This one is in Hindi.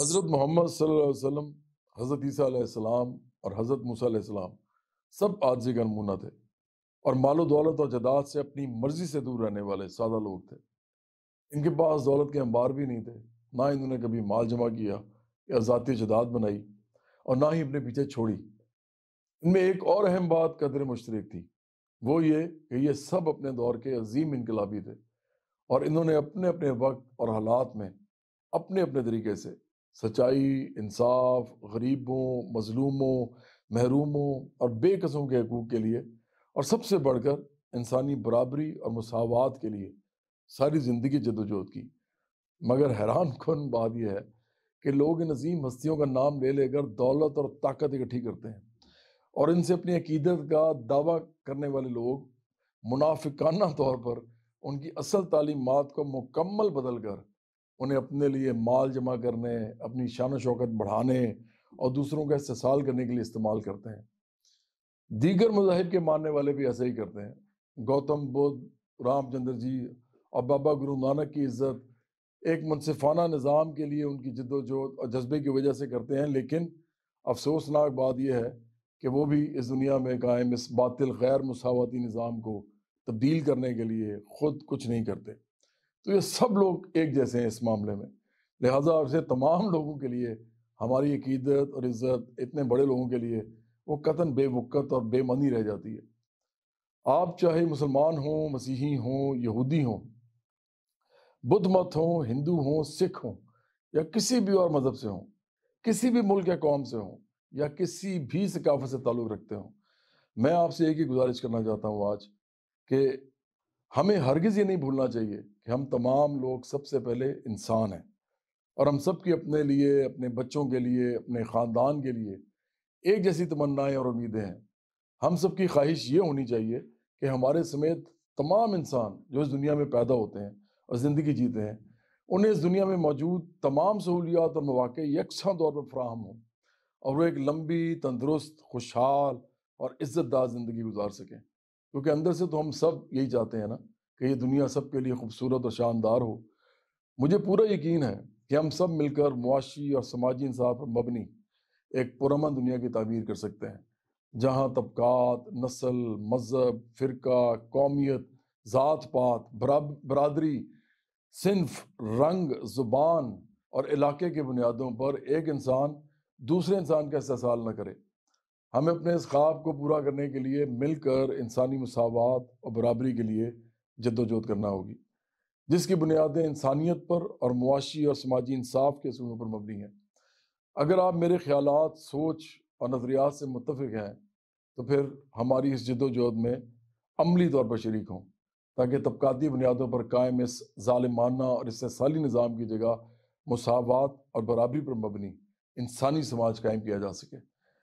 हज़रत मोहम्मद वसल्लम हज़रत ईसीम और हज़रत मूसम सब आजी का नमूना थे और मालो दौलत और जदाद से अपनी मर्ज़ी से दूर रहने वाले सादा लोग थे इनके पास दौलत के अंबार भी नहीं थे ना इन्होंने कभी माल जमा किया या ज़ाती जदाद बनाई और ना ही अपने पीछे छोड़ी इनमें एक और अहम बात कदर मुश्तरक थी वो ये कि ये सब अपने दौर के अजीम इनकलाबी थे और इन्होंने अपने अपने वक्त और हालात में अपने अपने तरीके से सच्चाई इंसाफ गरीबों मजलूमों महरूमों और बेकसों के हकूक़ के लिए और सबसे बढ़कर इंसानी बराबरी और मसावत के लिए सारी ज़िंदगी जदोजहद की मगर हैरान कन बात यह है कि लोग इन अजीम हस्तियों का नाम ले लेकर दौलत और ताकत इकट्ठी करते हैं और इनसे अपनी अकीदत का दावा करने वाले लोग मुनाफिकाना तौर पर उनकी असल तालीमत को मुकम्मल बदल कर उन्हें अपने लिए माल जमा करने अपनी शान शौकत बढ़ाने और दूसरों का इस्तेसाल करने के लिए इस्तेमाल करते हैं दीगर मजाहब के मानने वाले भी ऐसे ही करते हैं गौतम बुद्ध रामचंद्र जी और बाबा गुरु नानक की इज्जत एक मुनफाना निज़ाम के लिए उनकी जद्दोजहद और जज्बे की वजह से करते हैं लेकिन अफसोसनाक बात यह है कि वो भी इस दुनिया में कायम इस बातिल गैर मसावती निज़ाम को तब्दील करने के लिए ख़ुद कुछ नहीं करते तो ये सब लोग एक जैसे हैं इस मामले में लिहाजा से तमाम लोगों के लिए हमारी अकीदत और इज़्ज़त इतने बड़े लोगों के लिए वो कतन बेवक़त और बेमनी रह जाती है आप चाहे मुसलमान हों मसीही हों यहूदी हों बुद्ध मत हों हिंदू हों सिख हों या किसी भी और मज़हब से हों किसी भी मुल्क या कौम से हों या किसी भी सकाफत से ताल्लुक़ रखते हों मैं आपसे एक ही गुजारिश करना चाहता हूँ आज कि हमें हरगिज़ ये नहीं भूलना चाहिए कि हम तमाम लोग सबसे पहले इंसान हैं और हम सबकी अपने लिए अपने बच्चों के लिए अपने ख़ानदान के लिए एक जैसी तमन्नाएं और उम्मीदें हैं हम सब की ख्वाहिश ये होनी चाहिए कि हमारे समेत तमाम इंसान जो इस दुनिया में पैदा होते हैं और ज़िंदगी जीते हैं उन्हें इस दुनिया में मौजूद तमाम सहूलियात और मौाक़ यकसा अच्छा तौर पर फ्राहम हों और वो एक लंबी तंदरुस्त खुशहाल और इज़्ज़तदार ज़िंदगी गुजार सकें क्योंकि अंदर से तो हम सब यही चाहते हैं ना कि ये दुनिया सब के लिए खूबसूरत और शानदार हो मुझे पूरा यकीन है कि हम सब मिलकर मुआशी और समाजी इंसाफ पर मबनी एक पुरमन दुनिया की तमीर कर सकते हैं जहाँ तबक़ात नस्ल मज़हब फ़िरका कौमियत ज़ात पात बरदरी सिंफ रंग ज़ुबान और इलाके के बुनियादों पर एक इंसान दूसरे इंसान का इस्तेसाल न करे हमें अपने इस ख्वाब को पूरा करने के लिए मिलकर इंसानी मसावत और बराबरी के लिए जद्दोजहद करना होगी जिसकी बुनियादें इंसानियत पर और मुआशी और समाजी इंसाफ के असूलों पर मबनी हैं अगर आप मेरे ख्याल सोच और नज़रियात से मुतफ़ हैं तो फिर हमारी इस जद्दोजहद में अमली तौर पर शरीक हों ताकि तबकती बुनियादों पर कायम इस ालिमाना और इससे साली निज़ाम की जगह मसावत और बराबरी पर मबनी इंसानी समाज कायम किया जा सके